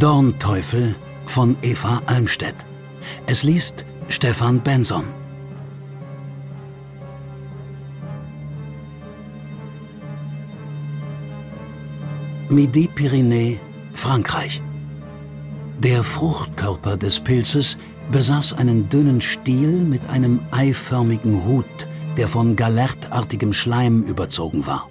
Dornteufel von Eva Almstedt. Es liest Stefan Benson. midi pyrénées Frankreich. Der Fruchtkörper des Pilzes besaß einen dünnen Stiel mit einem eiförmigen Hut, der von galertartigem Schleim überzogen war.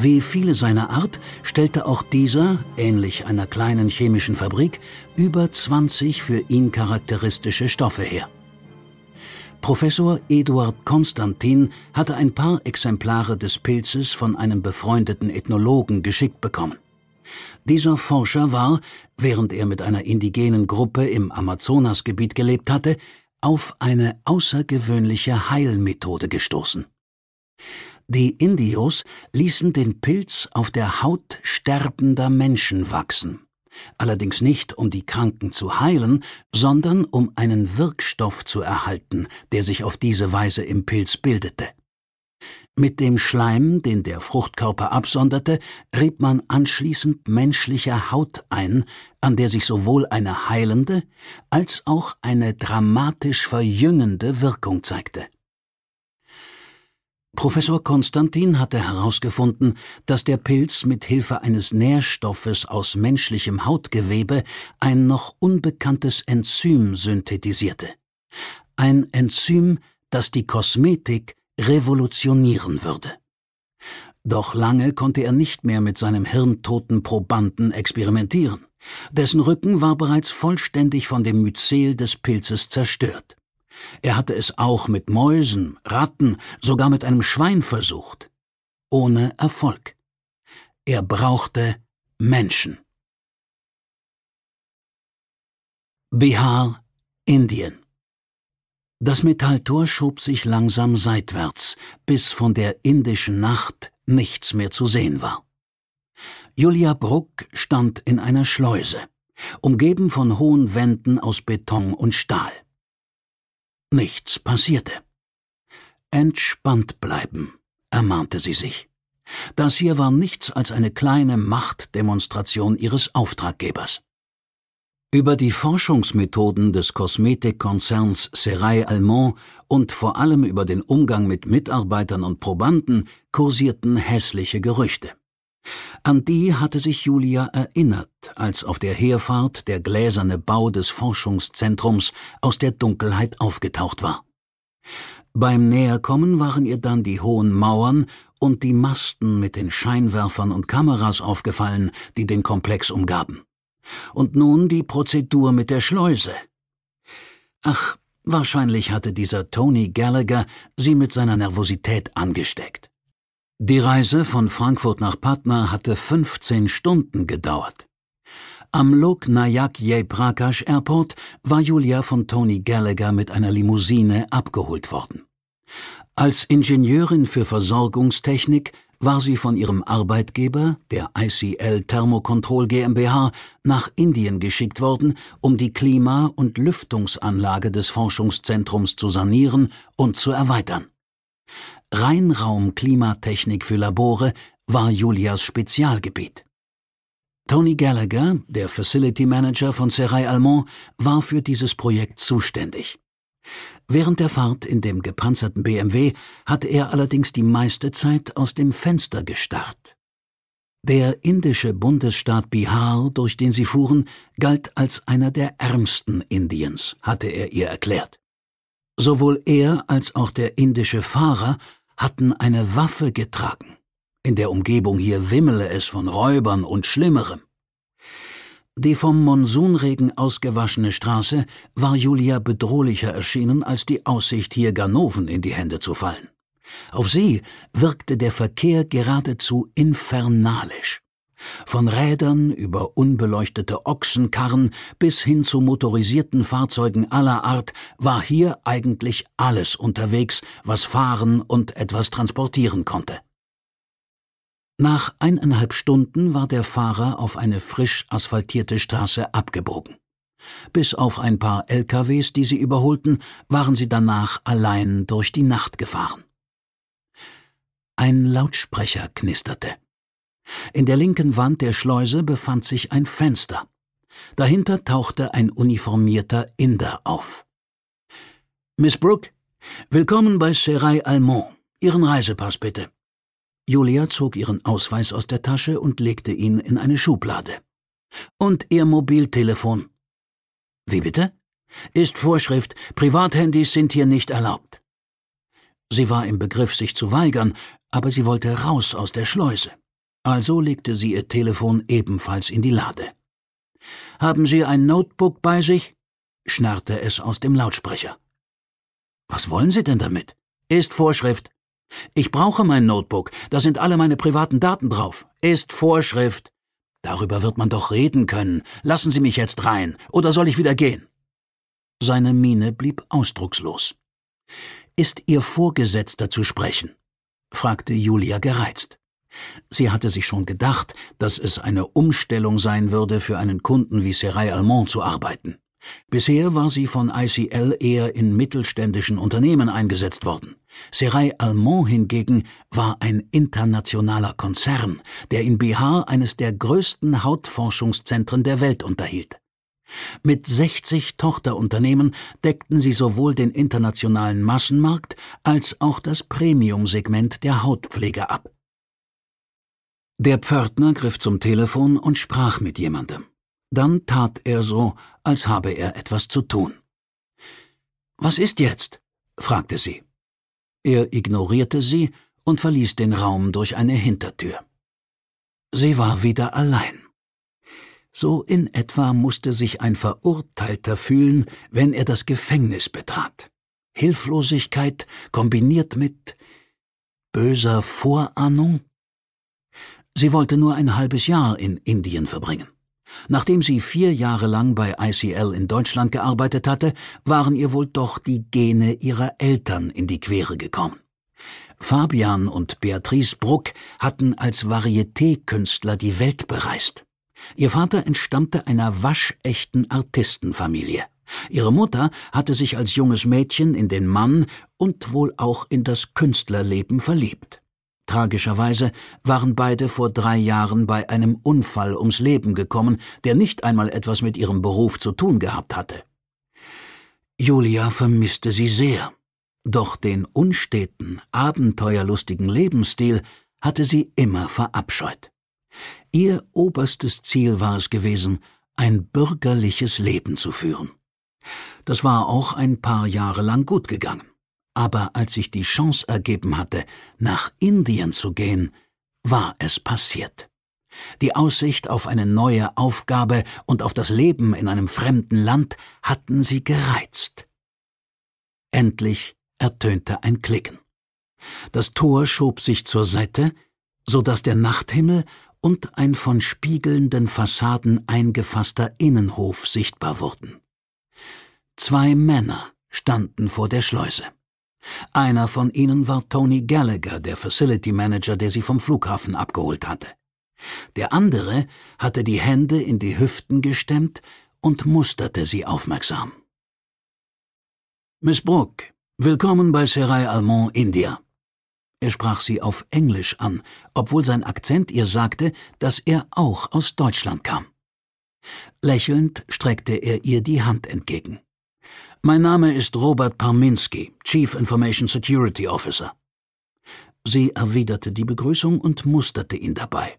Wie viele seiner Art stellte auch dieser, ähnlich einer kleinen chemischen Fabrik, über 20 für ihn charakteristische Stoffe her. Professor Eduard Konstantin hatte ein paar Exemplare des Pilzes von einem befreundeten Ethnologen geschickt bekommen. Dieser Forscher war, während er mit einer indigenen Gruppe im Amazonasgebiet gelebt hatte, auf eine außergewöhnliche Heilmethode gestoßen. Die Indios ließen den Pilz auf der Haut sterbender Menschen wachsen. Allerdings nicht, um die Kranken zu heilen, sondern um einen Wirkstoff zu erhalten, der sich auf diese Weise im Pilz bildete. Mit dem Schleim, den der Fruchtkörper absonderte, rieb man anschließend menschliche Haut ein, an der sich sowohl eine heilende als auch eine dramatisch verjüngende Wirkung zeigte. Professor Konstantin hatte herausgefunden, dass der Pilz mit Hilfe eines Nährstoffes aus menschlichem Hautgewebe ein noch unbekanntes Enzym synthetisierte. Ein Enzym, das die Kosmetik revolutionieren würde. Doch lange konnte er nicht mehr mit seinem hirntoten Probanden experimentieren. Dessen Rücken war bereits vollständig von dem Myzel des Pilzes zerstört. Er hatte es auch mit Mäusen, Ratten, sogar mit einem Schwein versucht. Ohne Erfolg. Er brauchte Menschen. Bihar, Indien. Das Metalltor schob sich langsam seitwärts, bis von der indischen Nacht nichts mehr zu sehen war. Julia Bruck stand in einer Schleuse, umgeben von hohen Wänden aus Beton und Stahl. Nichts passierte. Entspannt bleiben, ermahnte sie sich. Das hier war nichts als eine kleine Machtdemonstration ihres Auftraggebers. Über die Forschungsmethoden des Kosmetikkonzerns Serai Almond und vor allem über den Umgang mit Mitarbeitern und Probanden kursierten hässliche Gerüchte. An die hatte sich Julia erinnert, als auf der Heerfahrt der gläserne Bau des Forschungszentrums aus der Dunkelheit aufgetaucht war. Beim Näherkommen waren ihr dann die hohen Mauern und die Masten mit den Scheinwerfern und Kameras aufgefallen, die den Komplex umgaben. Und nun die Prozedur mit der Schleuse. Ach, wahrscheinlich hatte dieser Tony Gallagher sie mit seiner Nervosität angesteckt. Die Reise von Frankfurt nach Patna hatte 15 Stunden gedauert. Am Lok Nayak Nayakye Prakash Airport war Julia von Tony Gallagher mit einer Limousine abgeholt worden. Als Ingenieurin für Versorgungstechnik war sie von ihrem Arbeitgeber, der ICL Thermocontrol GmbH, nach Indien geschickt worden, um die Klima- und Lüftungsanlage des Forschungszentrums zu sanieren und zu erweitern. Reinraumklimatechnik für Labore war Julias Spezialgebiet. Tony Gallagher, der Facility Manager von Serai Almond, war für dieses Projekt zuständig. Während der Fahrt in dem gepanzerten BMW hatte er allerdings die meiste Zeit aus dem Fenster gestarrt. Der indische Bundesstaat Bihar, durch den sie fuhren, galt als einer der ärmsten Indiens, hatte er ihr erklärt. Sowohl er als auch der indische Fahrer hatten eine Waffe getragen. In der Umgebung hier wimmele es von Räubern und Schlimmerem. Die vom Monsunregen ausgewaschene Straße war Julia bedrohlicher erschienen, als die Aussicht, hier Ganoven in die Hände zu fallen. Auf sie wirkte der Verkehr geradezu infernalisch. Von Rädern über unbeleuchtete Ochsenkarren bis hin zu motorisierten Fahrzeugen aller Art war hier eigentlich alles unterwegs, was fahren und etwas transportieren konnte. Nach eineinhalb Stunden war der Fahrer auf eine frisch asphaltierte Straße abgebogen. Bis auf ein paar LKWs, die sie überholten, waren sie danach allein durch die Nacht gefahren. Ein Lautsprecher knisterte. In der linken Wand der Schleuse befand sich ein Fenster. Dahinter tauchte ein uniformierter Inder auf. Miss Brooke, willkommen bei Serai Almond. Ihren Reisepass bitte. Julia zog ihren Ausweis aus der Tasche und legte ihn in eine Schublade. Und ihr Mobiltelefon. Wie bitte? Ist Vorschrift, Privathandys sind hier nicht erlaubt. Sie war im Begriff, sich zu weigern, aber sie wollte raus aus der Schleuse also legte sie ihr Telefon ebenfalls in die Lade. Haben Sie ein Notebook bei sich? schnarrte es aus dem Lautsprecher. Was wollen Sie denn damit? Ist Vorschrift. Ich brauche mein Notebook, da sind alle meine privaten Daten drauf. Ist Vorschrift. Darüber wird man doch reden können. Lassen Sie mich jetzt rein, oder soll ich wieder gehen? Seine Miene blieb ausdruckslos. Ist Ihr Vorgesetzter zu sprechen? fragte Julia gereizt. Sie hatte sich schon gedacht, dass es eine Umstellung sein würde, für einen Kunden wie Serai Almond zu arbeiten. Bisher war sie von ICL eher in mittelständischen Unternehmen eingesetzt worden. Serai Almond hingegen war ein internationaler Konzern, der in Bihar eines der größten Hautforschungszentren der Welt unterhielt. Mit 60 Tochterunternehmen deckten sie sowohl den internationalen Massenmarkt als auch das Premiumsegment der Hautpflege ab. Der Pförtner griff zum Telefon und sprach mit jemandem. Dann tat er so, als habe er etwas zu tun. Was ist jetzt? fragte sie. Er ignorierte sie und verließ den Raum durch eine Hintertür. Sie war wieder allein. So in etwa musste sich ein Verurteilter fühlen, wenn er das Gefängnis betrat. Hilflosigkeit kombiniert mit böser Vorahnung? Sie wollte nur ein halbes Jahr in Indien verbringen. Nachdem sie vier Jahre lang bei ICL in Deutschland gearbeitet hatte, waren ihr wohl doch die Gene ihrer Eltern in die Quere gekommen. Fabian und Beatrice Bruck hatten als Varieté-Künstler die Welt bereist. Ihr Vater entstammte einer waschechten Artistenfamilie. Ihre Mutter hatte sich als junges Mädchen in den Mann und wohl auch in das Künstlerleben verliebt. Tragischerweise waren beide vor drei Jahren bei einem Unfall ums Leben gekommen, der nicht einmal etwas mit ihrem Beruf zu tun gehabt hatte. Julia vermisste sie sehr, doch den unsteten, abenteuerlustigen Lebensstil hatte sie immer verabscheut. Ihr oberstes Ziel war es gewesen, ein bürgerliches Leben zu führen. Das war auch ein paar Jahre lang gut gegangen aber als sich die Chance ergeben hatte, nach Indien zu gehen, war es passiert. Die Aussicht auf eine neue Aufgabe und auf das Leben in einem fremden Land hatten sie gereizt. Endlich ertönte ein Klicken. Das Tor schob sich zur Seite, so dass der Nachthimmel und ein von spiegelnden Fassaden eingefasster Innenhof sichtbar wurden. Zwei Männer standen vor der Schleuse. Einer von ihnen war Tony Gallagher, der Facility Manager, der sie vom Flughafen abgeholt hatte. Der andere hatte die Hände in die Hüften gestemmt und musterte sie aufmerksam. Miss Brooke, willkommen bei Serai Almond India. Er sprach sie auf Englisch an, obwohl sein Akzent ihr sagte, dass er auch aus Deutschland kam. Lächelnd streckte er ihr die Hand entgegen. Mein Name ist Robert Parminski, Chief Information Security Officer. Sie erwiderte die Begrüßung und musterte ihn dabei.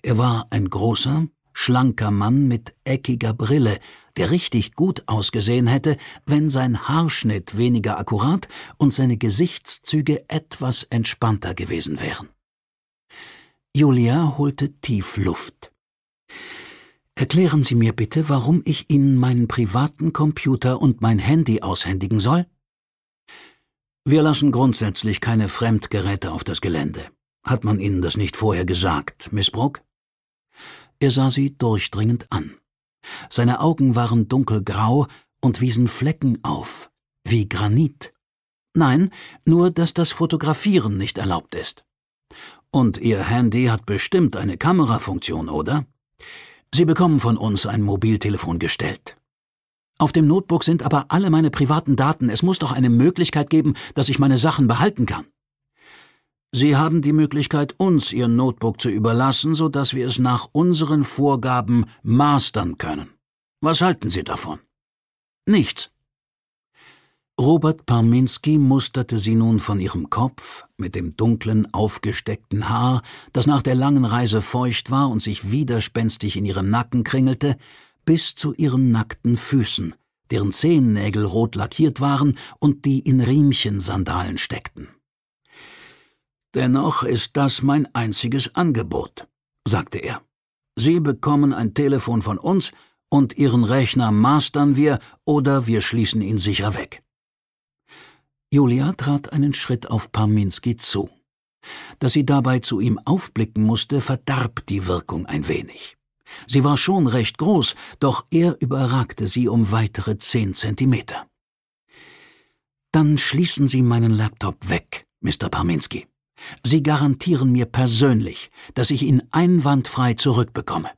Er war ein großer, schlanker Mann mit eckiger Brille, der richtig gut ausgesehen hätte, wenn sein Haarschnitt weniger akkurat und seine Gesichtszüge etwas entspannter gewesen wären. Julia holte tief Luft. Erklären Sie mir bitte, warum ich Ihnen meinen privaten Computer und mein Handy aushändigen soll? Wir lassen grundsätzlich keine Fremdgeräte auf das Gelände. Hat man Ihnen das nicht vorher gesagt, Miss Brock? Er sah sie durchdringend an. Seine Augen waren dunkelgrau und wiesen Flecken auf, wie Granit. Nein, nur dass das Fotografieren nicht erlaubt ist. Und Ihr Handy hat bestimmt eine Kamerafunktion, oder? Sie bekommen von uns ein Mobiltelefon gestellt. Auf dem Notebook sind aber alle meine privaten Daten. Es muss doch eine Möglichkeit geben, dass ich meine Sachen behalten kann. Sie haben die Möglichkeit, uns Ihr Notebook zu überlassen, sodass wir es nach unseren Vorgaben mastern können. Was halten Sie davon? Nichts. Robert Parminski musterte sie nun von ihrem Kopf mit dem dunklen, aufgesteckten Haar, das nach der langen Reise feucht war und sich widerspenstig in ihrem Nacken kringelte, bis zu ihren nackten Füßen, deren Zehennägel rot lackiert waren und die in Riemchensandalen steckten. Dennoch ist das mein einziges Angebot, sagte er. Sie bekommen ein Telefon von uns und Ihren Rechner mastern wir oder wir schließen ihn sicher weg. Julia trat einen Schritt auf Parminski zu. Dass sie dabei zu ihm aufblicken musste, verdarb die Wirkung ein wenig. Sie war schon recht groß, doch er überragte sie um weitere zehn Zentimeter. Dann schließen Sie meinen Laptop weg, Mr. Parminski. Sie garantieren mir persönlich, dass ich ihn einwandfrei zurückbekomme.